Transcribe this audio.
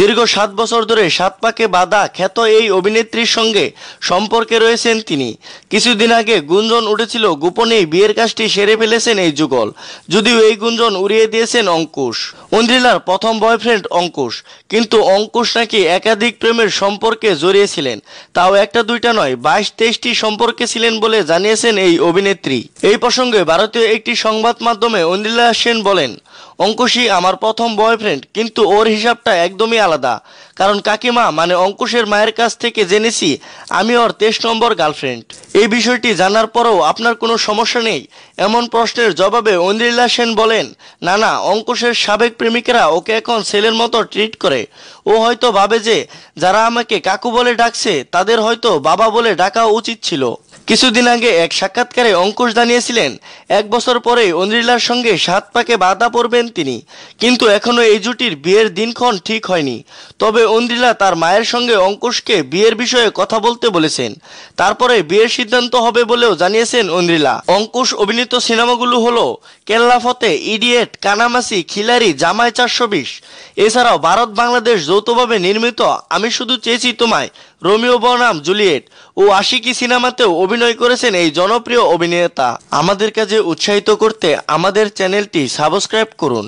দীর্ঘ সাত বছর ধরে সাত পাকে বাঁধা খ্যাত এই অভিনেত্রীর সঙ্গে সম্পর্কে রয়েছেন তিনি কিছুদিন আগে গুঞ্জন উঠেছিল গোপনেই বিয়ের কাজটি সেরে ফেলেছেন এই যুগল যদিও এই গুঞ্জন উড়িয়ে দিয়েছেন অঙ্কুশ অন্দ্রিলার প্রথম বয়ফ্রেন্ড অঙ্কুশ কিন্তু অঙ্কুশ নাকি একাধিক প্রেমের সম্পর্কে জড়িয়েছিলেন তাও একটা দুইটা নয় বাইশ তেইশটি সম্পর্কে ছিলেন বলে জানিয়েছেন এই অভিনেত্রী এই প্রসঙ্গে ভারতীয় একটি সংবাদ মাধ্যমে অন্দ্রিলা সেন বলেন অঙ্কুশই আমার প্রথম বয়ফ্রেন্ড কিন্তু ওর হিসাবটা একদমই একদমই আলাদা কারণ কাকিমা মানে অঙ্কুশের মায়ের কাছ থেকে জেনেছি আমি ওর তেইশ নম্বর গার্লফ্রেন্ড এই বিষয়টি জানার পরও আপনার কোনো সমস্যা নেই এমন প্রশ্নের জবাবে অন্দ্রিলা সেন বলেন না না অঙ্কুশের সাবেক প্রেমিকেরা ওকে এখন ছেলের মতো ট্রিট করে ও হয়তো ভাবে যে যারা আমাকে কাকু বলে ডাকছে তাদের হয়তো বাবা বলে ডাকা উচিত ছিল কিছুদিন আগে এক সাক্ষাৎকারে অঙ্কুশ জানিয়েছিলেন এক বছর পরে অন্দ্রিলার সঙ্গে সাত পাকে বাধা পড়বেন তিনি কিন্তু এখনও এই জুটির বিয়ের দিনক্ষণ ঠিক হয়নি হয়নি তবে অন্দ্রিলা তার মায়ের সঙ্গে অঙ্কুশকে বিয়ের বিষয়ে কথা বলতে বলেছেন তারপরে বিয়ের সিদ্ধান্ত হবে বলেও জানিয়েছেন অন্দ্রিলা অঙ্কুশ অভিনীত সিনেমাগুলো হলো কেল্লাফতে ইডিয়েট কানামাসি খিলারি জামাই চারশো বিশ এছাড়াও ভারত বাংলাদেশ যৌথভাবে নির্মিত আমি শুধু চেয়েছি তোমায় রোমিও বনাম জুলিয়েট ও আশিকি সিনেমাতেও অভিনয় করেছেন এই জনপ্রিয় অভিনেতা আমাদের কাজে উৎসাহিত করতে আমাদের চ্যানেলটি সাবস্ক্রাইব করুন